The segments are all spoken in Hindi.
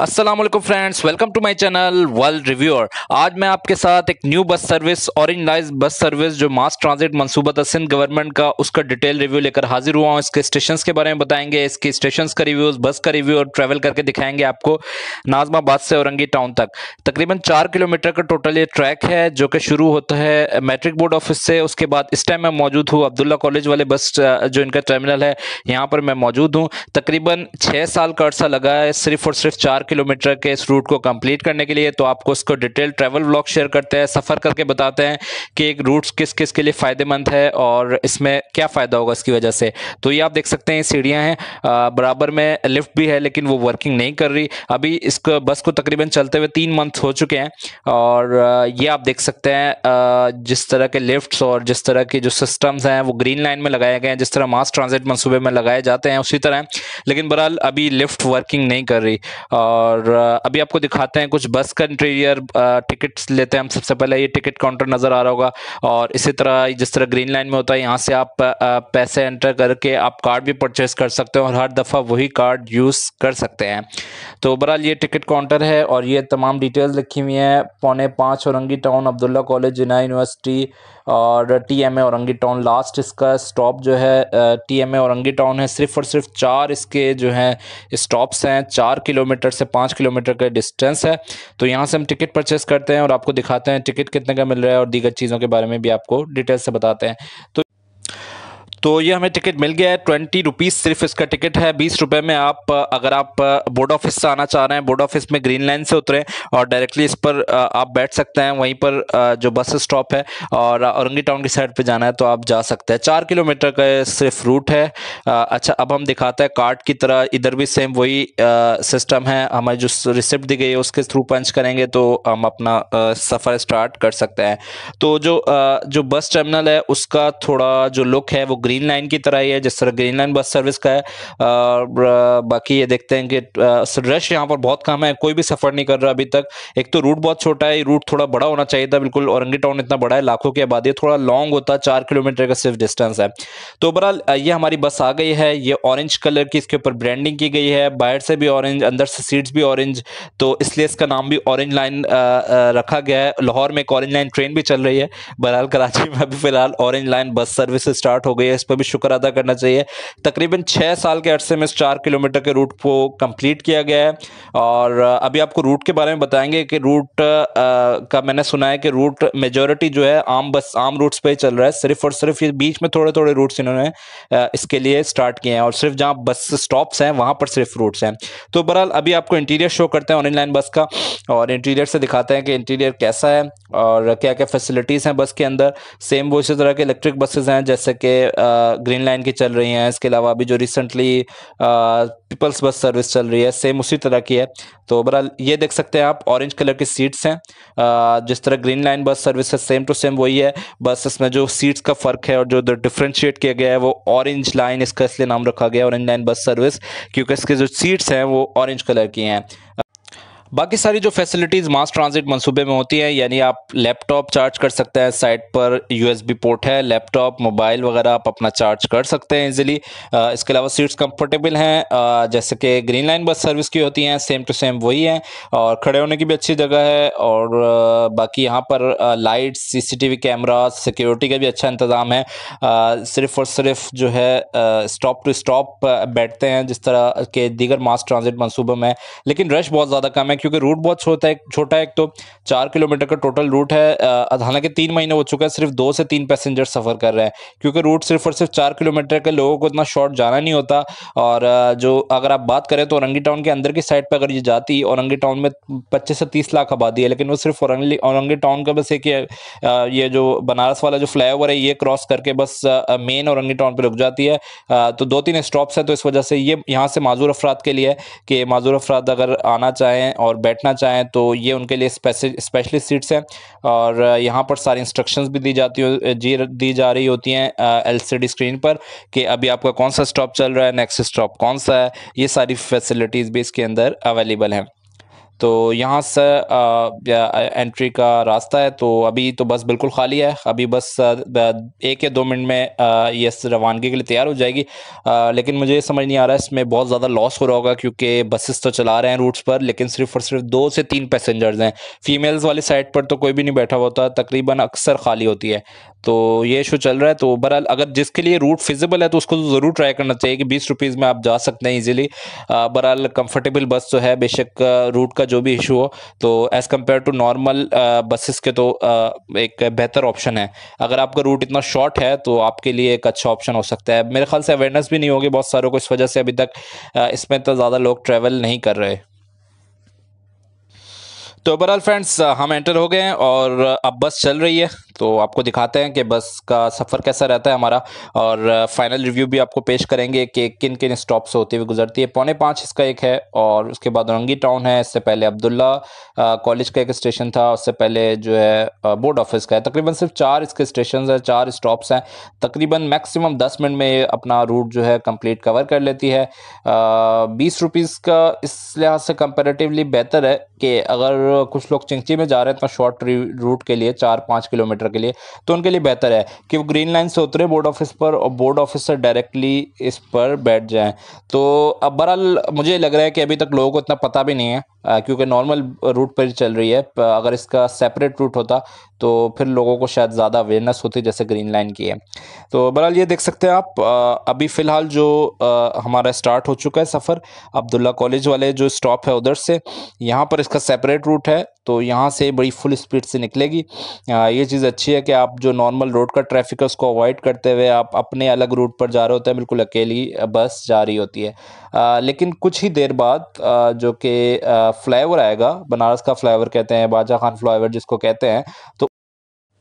Aslam friends welcome to my channel world reviewer आज मैं आपके साथ एक new bus service orange line bus service जो मास ट्रांजिट मनसूबा सिंध गवर्नमेंट का उसका डिटेल रिव्यू लेकर हाजिर हुआ हूँ इसके स्टेशन के बारे में बताएंगे इसके स्टेशन का रिव्यूज बस का रिव्यू और ट्रैवल करके दिखाएंगे आपको नाजमाबाद से औरंगी टाउन तक तकरीबन चार किलोमीटर का टोटल ये ट्रैक है जो कि शुरू होता है मेट्रिक बोर्ड ऑफिस से उसके बाद इस टाइम मैं मौजूद हूँ अब्दुल्ला कॉलेज वाले बस जो इनका टर्मिनल है यहाँ पर मैं मौजूद हूँ तकरीबन छः साल का अर्सा लगा है सिर्फ और सिर्फ चार किलोमीटर के इस रूट को कंप्लीट करने के लिए तो आपको उसको डिटेल ट्रैवल ब्लॉग शेयर करते हैं सफ़र करके बताते हैं कि एक रूट किस किस के लिए फ़ायदेमंद है और इसमें क्या फ़ायदा होगा इसकी वजह से तो ये आप देख सकते हैं सीढ़ियाँ हैं बराबर में लिफ्ट भी है लेकिन वो वर्किंग नहीं कर रही अभी इस बस को तकरीबन चलते हुए तीन मंथ हो चुके हैं और ये आप देख सकते हैं जिस तरह के लिफ्ट्स और जिस तरह के जो सिस्टम्स हैं वो ग्रीन लाइन में लगाए गए हैं जिस तरह मास ट्रांजिट मनसूबे में लगाए जाते हैं उसी तरह लेकिन बहरहाल अभी लिफ्ट वर्किंग नहीं कर रही और अभी आपको दिखाते हैं कुछ बस का इंटीरियर टिकट्स लेते हैं हम सबसे पहले ये टिकट काउंटर नज़र आ रहा होगा और इसी तरह जिस तरह ग्रीन लाइन में होता है यहाँ से आप पैसे एंटर करके आप कार्ड भी परचेज कर सकते हैं और हर दफ़ा वही कार्ड यूज़ कर सकते हैं तो बहरहाल ये टिकट काउंटर है और ये तमाम डिटेल्स लिखी हुई हैं पौने पाँच Orangi town Abdullah college Jinnah university और T M A town last इसका स्टॉप जो है टी एम ए टाउन है सिर्फ और सिर्फ चार इसके जो हैं स्टॉप्स हैं चार किलोमीटर से पाँच किलोमीटर का डिस्टेंस है तो यहाँ से हम टिकट परचेस करते हैं और आपको दिखाते हैं टिकट कितने का मिल रहा है और दीगर चीज़ों के बारे में भी आपको डिटेल से बताते हैं तो तो ये हमें टिकट मिल गया है ट्वेंटी रुपीज़ सिर्फ इसका टिकट है बीस रुपये में आप अगर आप बोर्ड ऑफिस से आना चाह रहे हैं बोर्ड ऑफिस में ग्रीन लाइन से उतरें और डायरेक्टली इस पर आप बैठ सकते हैं वहीं पर जो बस स्टॉप है और औरंगी टाउन की साइड पर जाना है तो आप जा सकते हैं चार किलोमीटर का सिर्फ रूट है अच्छा अब हम दिखाते हैं कार्ड की तरह इधर भी सेम वही सिस्टम है हमारी जो रिसिप्ट दी गई है उसके थ्रू पंच करेंगे तो हम अपना सफ़र स्टार्ट कर सकते हैं तो जो जो बस टर्मिनल है उसका थोड़ा जो लुक है वो ग्रीन लाइन की तरह ही है जिस तरह ग्रीन लाइन बस सर्विस का है और बाकी ये देखते हैं कि रश यहाँ पर बहुत कम है कोई भी सफ़र नहीं कर रहा अभी तक एक तो रूट बहुत छोटा है रूट थोड़ा बड़ा होना चाहिए था बिल्कुल औरंगी टाउन इतना बड़ा है लाखों की आबादी थोड़ा लॉन्ग होता है चार किलोमीटर का सिर्फ डिस्टेंस है तो ओवरऑल ये हमारी बस आ गई है ये ऑरेंज कलर की इसके ऊपर ब्रांडिंग की गई है बाहर से भी ऑरेंज अंदर से सीट्स भी ऑरेंज तो इसलिए इसका नाम भी ऑरेंज लाइन रखा गया है लाहौर में एक ऑरेंज लाइन ट्रेन भी चल रही है बहरहाल कराची में अभी फिलहाल orange line bus service start हो गई है इस पर भी शुक्र अदा करना चाहिए तकरीबन छः साल के अरसे में इस चार किलोमीटर के रूट को कंप्लीट किया गया है और अभी आपको रूट के बारे में बताएंगे कि रूट का मैंने सुना है कि रूट मेजोरिटी जो है आम बस आम रूट्स पर ही चल रहा है सिर्फ और सिर्फ बीच में थोड़े थोड़े रूट्स इन्होंने इसके लिए स्टार्ट किए हैं और सिर्फ जहाँ बस स्टॉप्स हैं वहाँ पर सिर्फ रूट्स हैं तो बहरहाल अभी आपको इंटीरियर शो करते हैं ऑनलाइन बस का और इंटीरियर से दिखाते हैं कि इंटीरियर कैसा है और क्या क्या फैसिलिटीज़ हैं बस के अंदर सेम वो इसी तरह के इलेक्ट्रिक बसेज हैं जैसे कि ग्रीन लाइन की चल रही हैं इसके अलावा अभी जो रिसेंटली पीपल्स बस सर्विस चल रही है सेम उसी तरह की है तो बरहाल ये देख सकते हैं आप ऑरेंज कलर की सीट्स हैं जिस तरह ग्रीन लाइन बस सर्विस है सेम टू सेम वही है बस इसमें जो सीट्स का फ़र्क है और जो डिफ्रेंशिएट किया गया है वो ऑरेंज लाइन इसका इसलिए नाम रखा गया ऑरेंज लाइन बस सर्विस क्योंकि इसके जो सीट्स हैं वो ऑरेंज कलर की हैं बाकी सारी जो फैसिलिटीज़ मास ट्रांजिट मंसूबे में होती हैं यानी आप लैपटॉप चार्ज कर सकते हैं साइट पर यूएसबी पोर्ट है लैपटॉप मोबाइल वगैरह आप अपना चार्ज कर सकते हैं इजीली इसके अलावा सीट्स कंफर्टेबल हैं जैसे कि ग्रीन लाइन बस सर्विस की होती हैं सेम टू सेम वही हैं और खड़े होने की भी अच्छी जगह है और बाकी यहाँ पर लाइट्स वी कैमरा सिक्योरिटी का भी अच्छा इंतज़ाम है सिर्फ और सिर्फ जो है स्टॉप टू स्टॉप बैठते हैं जिस तरह के दीगर मास ट्रांजिट मनसूबों में लेकिन रश बहुत ज़्यादा कम है क्योंकि रूट बहुत छोटा है छोटा एक तो चार किलोमीटर का टोटल रूट है हालांकि तीन महीने हो चुका है सिर्फ दो से तीन पैसेंजर सफ़र कर रहे हैं क्योंकि रूट सिर्फ और सिर्फ चार किलोमीटर के लोगों को इतना शॉर्ट जाना नहीं होता और जो अगर आप बात करें तो औरंगी टाउन के अंदर की साइड पर अगर ये जाती औरंगी टाउन में पच्चीस से तीस लाख आबादी है लेकिन वो सिर्फ औरंगी औरंगी टाउन का बस एक ये जो बनारस वाला जो फ्लाई है ये क्रॉस करके बस मेन औरंगी टाउन पर रुक जाती है तो दो तीन स्टॉप्स हैं तो इस वजह से ये यहाँ से माजूर अफराद के लिए कि माजूर अफराद अगर आना चाहें और और बैठना चाहें तो ये उनके लिए स्पेशलिस्ट सीट्स हैं और यहाँ पर सारी इंस्ट्रक्शंस भी दी जाती जी दी जा रही होती हैं एलसीडी स्क्रीन पर कि अभी आपका कौन सा स्टॉप चल रहा है नेक्स्ट स्टॉप कौन सा है ये सारी फैसिलिटीज़ भी इसके अंदर अवेलेबल हैं तो यहाँ से एंट्री का रास्ता है तो अभी तो बस बिल्कुल खाली है अभी बस एक या दो मिनट में ये रवानगी के लिए तैयार हो जाएगी लेकिन मुझे ये समझ नहीं आ रहा है इसमें बहुत ज़्यादा लॉस हो रहा होगा क्योंकि बसेस तो चला रहे हैं रूट्स पर लेकिन सिर्फ और सिर्फ दो से तीन पैसेंजर्स हैं फीमेल्स वाली साइड पर तो कोई भी नहीं बैठा होता तकरीबन अक्सर खाली होती है तो ये इशू चल रहा है तो बहरहाल अगर जिसके लिए रूट फिजिबल है तो उसको तो ज़रूर ट्राई करना चाहिए कि बीस रुपीज़ में आप जा सकते हैं ईजिली बहरहाल कम्फर्टेबल बस जो है बेशक रूट का जो भी इशू हो तो as compare to normal buses के तो uh, एक बेहतर ऑप्शन है अगर आपका रूट इतना शॉर्ट है तो आपके लिए एक अच्छा ऑप्शन हो सकता है मेरे ख्याल से अवेयरनेस भी नहीं होगी बहुत सारों को इस वजह से अभी तक uh, इसमें तो ज़्यादा लोग ट्रैवल नहीं कर रहे तो ओवरऑल फ्रेंड्स uh, हम एंटर हो गए हैं और अब बस चल रही है तो आपको दिखाते हैं कि बस का सफ़र कैसा रहता है हमारा और फाइनल रिव्यू भी आपको पेश करेंगे कि किन किन स्टॉप से होते हुए गुजरती है पौने पाँच इसका एक है और उसके बाद औरंगी टाउन है इससे पहले अब्दुल्ला कॉलेज का एक स्टेशन था उससे पहले जो है बोर्ड ऑफिस का है तकरीबन सिर्फ चार इसके स्टेशन हैं चार स्टॉप्स हैं तकरीबन मैक्सिमम दस मिनट में अपना रूट जो है कंप्लीट कवर कर लेती है बीस रुपीज़ का इस लिहाज से कंपेरेटिवली बेहतर है कि अगर कुछ लोग चिंची में जा रहे हैं तो शॉर्ट रूट के लिए चार पाँच किलोमीटर किलोमीटर के लिए तो उनके लिए बेहतर है कि वो ग्रीन लाइन से उतरे बोर्ड ऑफिस पर और बोर्ड ऑफिसर डायरेक्टली इस पर बैठ जाएं तो अब बहरहाल मुझे लग रहा है कि अभी तक लोगों को इतना पता भी नहीं है क्योंकि नॉर्मल रूट पर चल रही है अगर इसका सेपरेट रूट होता तो फिर लोगों को शायद ज़्यादा अवेयरनेस होती जैसे ग्रीन लाइन की है तो बहरहाल ये देख सकते हैं आप अभी फ़िलहाल जो हमारा स्टार्ट हो चुका है सफ़र अब्दुल्ला कॉलेज वाले जो स्टॉप है उधर से यहाँ पर इसका सेपरेट रूट है तो यहाँ से बड़ी फुल स्पीड से निकलेगी आ, ये चीज़ अच्छी है कि आप जो नॉर्मल रोड का ट्रैफिक है उसको अवॉइड करते हुए आप अपने अलग रूट पर जा रहे होते हैं बिल्कुल अकेली बस जा रही होती है आ, लेकिन कुछ ही देर बाद आ, जो कि फ्लाईओवर आएगा बनारस का फ्लाईओवर कहते हैं बाजा खान फ्लाईओवर जिसको कहते हैं तो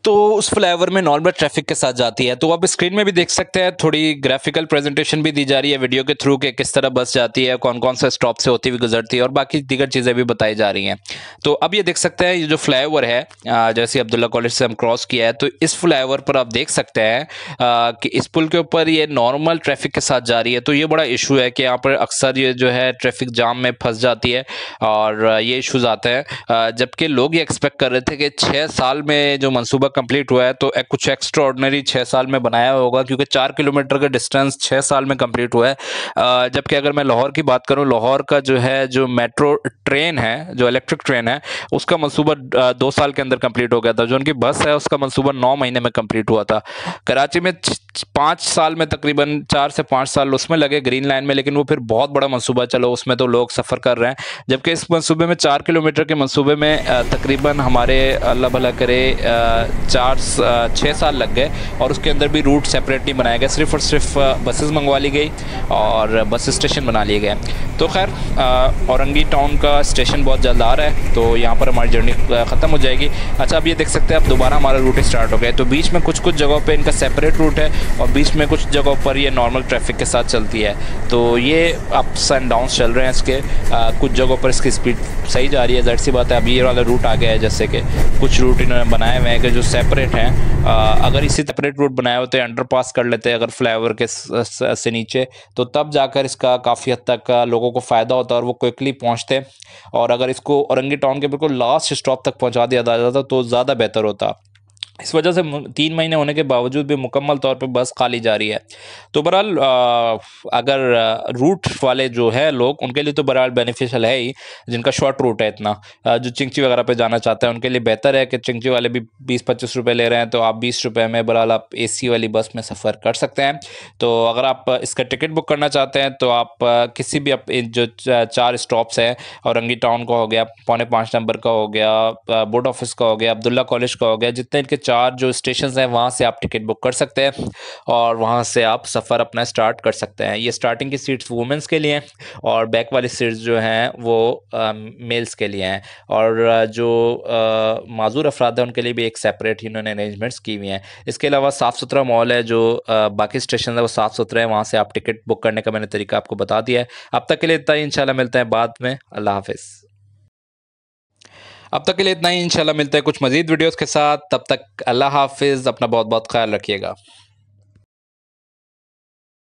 तो उस फ्लाईओवर में नॉर्मल ट्रैफिक के साथ जाती है तो आप स्क्रीन में भी देख सकते हैं थोड़ी ग्राफिकल प्रेजेंटेशन भी दी जा रही है वीडियो के थ्रू कि किस तरह बस जाती है कौन कौन सा स्टॉप से होती हुई गुजरती है और बाकी दीगर चीज़ें भी बताई जा रही हैं तो अब ये देख सकते हैं ये जो फ्लाईओवर है जैसे अब्दुल्ला कॉलेज से हम क्रॉस किया है तो इस फ्लाईओवर पर आप देख सकते हैं कि इस पुल के ऊपर ये नॉर्मल ट्रैफिक के साथ जा रही है तो ये बड़ा इशू है कि यहाँ पर अक्सर ये जो है ट्रैफिक जाम में फंस जाती है और ये इशूज़ आते हैं जबकि लोग ये एक्सपेक्ट कर रहे थे कि छः साल में जो मनसूबा कंप्लीट हुआ है तो एक कुछ एक्स्ट्रा ऑर्डनरी छः साल में बनाया होगा क्योंकि चार किलोमीटर का डिस्टेंस छः साल में कंप्लीट हुआ है जबकि अगर मैं लाहौर की बात करूँ लाहौर का जो है जो मेट्रो ट्रेन है जो इलेक्ट्रिक ट्रेन है उसका मनसूबा दो साल के अंदर कम्प्लीट हो गया था जो उनकी बस है उसका मनसूबा नौ महीने में कम्प्लीट हुआ था कराची में पाँच साल में तकरीबन चार से पाँच साल उसमें लगे ग्रीन लाइन में लेकिन वो फिर बहुत बड़ा मनसूबा चलो उसमें तो लोग सफ़र कर रहे हैं जबकि इस मनसूबे में चार किलोमीटर के मनसूबे में तकरीबन हमारे अल्लाह भला करे चार छः साल लग गए और उसके अंदर भी रूट सेपरेटली बनाया गया सिर्फ और सिर्फ बसेस मंगवा ली गई और बस स्टेशन बना लिए गए तो खैर औरंगी टाउन का स्टेशन बहुत जल्द आ रहा है तो यहाँ पर हमारी जर्नी ख़त्म हो जाएगी अच्छा अब ये देख सकते हैं अब दोबारा हमारा रूट स्टार्ट हो गया तो बीच में कुछ कुछ जगहों पर इनका सेपरेट रूट है और बीच में कुछ जगहों पर यह नॉर्मल ट्रैफिक के साथ चलती है तो ये अप्स एंड डाउन चल रहे हैं इसके कुछ जगहों पर इसकी स्पीड सही जा रही है सी बात है अब ये वाला रूट आ गया है जैसे कि कुछ रूट इन्होंने बनाए हुए हैं कि जो सेपरेट हैं अगर इसी सेपरेट रूट बनाए होते अंडर पास कर लेते अगर फ्लाईओवर के से नीचे तो तब जाकर इसका काफ़ी हद तक लोगों को फ़ायदा होता और वो क्विकली पहुँचते और अगर इसको औरंगी टाउन के बिल्कुल लास्ट स्टॉप तक पहुँचा दिया जाता तो ज़्यादा बेहतर होता इस वजह से तीन महीने होने के बावजूद भी मुकम्मल तौर पर बस खाली जा रही है तो बहरहाल अगर रूट वाले जो है लोग उनके लिए तो बहरहाल बेनिफिशियल है ही जिनका शॉर्ट रूट है इतना जो चिंगची वगैरह पे जाना चाहते हैं उनके लिए बेहतर है कि चिंगची वाले भी बीस पच्चीस रुपये ले रहे हैं तो आप बीस रुपये में बहरहाल आप ए वाली बस में सफ़र कर सकते हैं तो अगर आप इसका टिकट बुक करना चाहते हैं तो आप किसी भी जो चार स्टॉप्स हैं औरंगी टाउन का हो गया पौने पाँच नंबर का हो गया बोर्ड ऑफिस का हो गया अब्दुल्ला कॉलेज का हो गया जितने इनके चार जो स्टेशन हैं वहाँ से आप टिकट बुक कर सकते हैं और वहाँ से आप सफ़र अपना स्टार्ट कर सकते हैं ये स्टार्टिंग की सीट्स वुमेंस के लिए हैं और बैक वाली सीट्स जो हैं वो मेल्स के लिए हैं और जो माजूर अफराद हैं उनके लिए भी एक सेपरेट इन्होंने अरेंजमेंट्स की हुई हैं इसके अलावा साफ़ सुथरा मॉल है जो बाकी स्टेशन है वो साफ़ सुथरे हैं वहाँ से आप टिकट बुक करने का मैंने तरीका आपको बता दिया है अब तक के लिए इतना ही इन मिलते हैं बाद में अल्लाह हाफिज़ अब तक के लिए इतना ही इंशाल्लाह मिलते हैं कुछ मजीद वीडियोस के साथ तब तक अल्लाह हाफिज़ अपना बहुत बहुत ख्याल रखिएगा